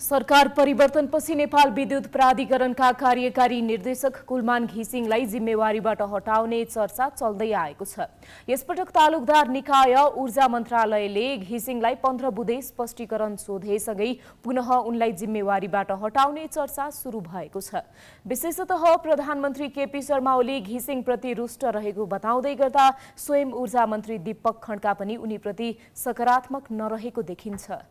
सरकार परिवर्तनपछि नेपाल विद्युत प्राधिकरणका कार्यकारी निर्देशक कुलमान घिसिङलाई जिम्मेवारीबाट हटाउने चर्चा चल्दै आएको छ यसपटक तालुकदार निकाय ऊर्जा मन्त्रालयले घिसिङलाई पन्ध्र बुधे स्पष्टीकरण सोधेसँगै पुनः उनलाई जिम्मेवारीबाट हटाउने चर्चा सुरु भएको छ विशेषतः प्रधानमन्त्री केपी शर्मा ओली घिसिङप्रति रुष्ट रहेको बताउँदै गर्दा स्वयं ऊर्जा मन्त्री दीपक खड्का पनि उनीप्रति सकारात्मक नरहेको देखिन्छ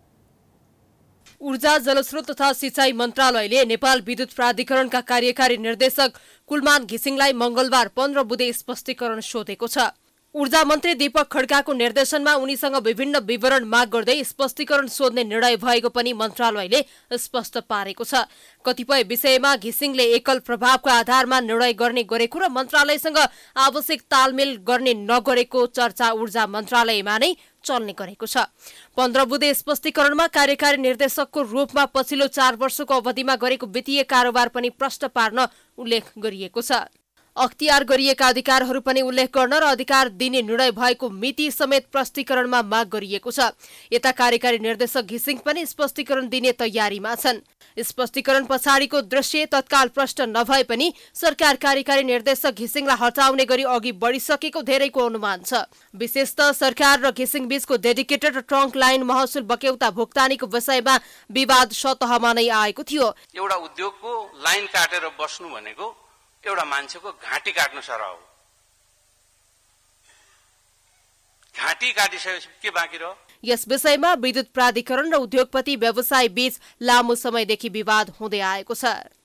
ऊर्जा जलस्रोत तथा सिंचाई मन्त्रालयले नेपाल विद्युत प्राधिकरणका कार्यकारी निर्देशक कुलमान घिसिङलाई मंगलबार पन्ध्र बुधे स्पष्टीकरण सोधेको छ ऊर्जा मन्त्री दीपक खड्काको निर्देशनमा उनीसँग विभिन्न विवरण माग गर्दै स्पष्टीकरण सोध्ने निर्णय भएको पनि मन्त्रालयले स्पष्ट पारेको छ कतिपय विषयमा घिसिङले एकल प्रभावको आधारमा निर्णय गर्ने गरेको र मन्त्रालयसँग आवश्यक तालमेल गर्ने नगरेको चर्चा ऊर्जा मन्त्रालयमा नै चल्ने गरेको छ पन्ध्र बुधे स्पष्टीकरणमा कार्यकारी निर्देशकको रूपमा पछिल्लो चार वर्षको अवधिमा गरेको वित्तीय कारोबार पनि प्रष्ट पार्न उल्लेख गरिएको छ अख्तियार गरिएका अधिकारहरू पनि उल्लेख गर्न र अधिकार दिने निर्णय भएको मिति समेत प्रष्टीकरणमा माग गरिएको छ यता कार्यकारी निर्देशक घिसिङ पनि स्पष्टीकरण दिने तयारीमा छन् स्पष्टीकरण पछाडिको दृश्य तत्काल प्रष्ट नभए पनि सरकार कार्यकारी निर्देशक घिसिङलाई हटाउने गरी अघि बढिसकेको धेरैको अनुमान छ विशेष त सरकार र घिसिङ बीचको डेडिकेटेड ट्रङ्क लाइन महसुल बकेउता भुक्तानीको विषयमा विवाद सतहमा नै आएको थियो एउटा उद्योगको लाइन काटेर बस्नु भनेको एउटा मान्छेको घाँटी काट्नु सरह हो घाँटी काटिसकेपछि के बाँकी रह्यो यस विषयमा विद्युत प्राधिकरण र उद्योगपति व्यवसाय बीच लामो समयदेखि विवाद हुँदै आएको छ